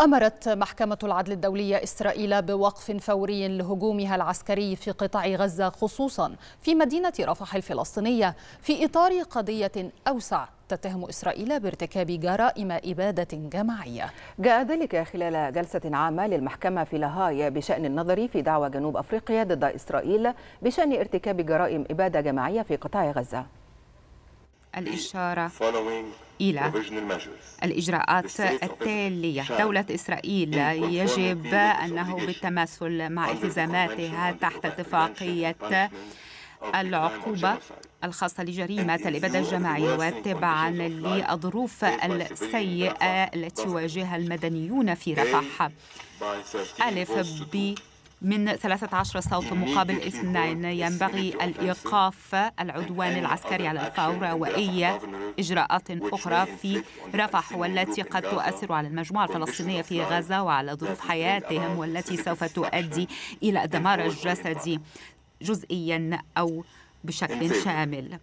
أمرت محكمة العدل الدولية إسرائيل بوقف فوري لهجومها العسكري في قطاع غزة خصوصا في مدينة رفح الفلسطينية في إطار قضية أوسع تتهم إسرائيل بارتكاب جرائم إبادة جماعية جاء ذلك خلال جلسة عامة للمحكمة في لاهاي بشأن النظر في دعوى جنوب أفريقيا ضد إسرائيل بشأن ارتكاب جرائم إبادة جماعية في قطاع غزة الإشارة إلى الإجراءات التالية دولة إسرائيل يجب أنه بالتماثل مع التزاماتها تحت اتفاقية العقوبة الخاصة لجريمة الإبادة الجماعية وتبعا للظروف السيئة التي يواجهها المدنيون في رفح ألف ب من 13 صوت يعني مقابل اثنين ينبغي الإيقاف العدوان العسكري على الفور وأي إجراءات أخرى في رفح والتي قد تؤثر على المجموعة الفلسطينية في غزة وعلى ظروف حياتهم والتي سوف تؤدي إلى الدمار الجسدي جزئيا أو بشكل شامل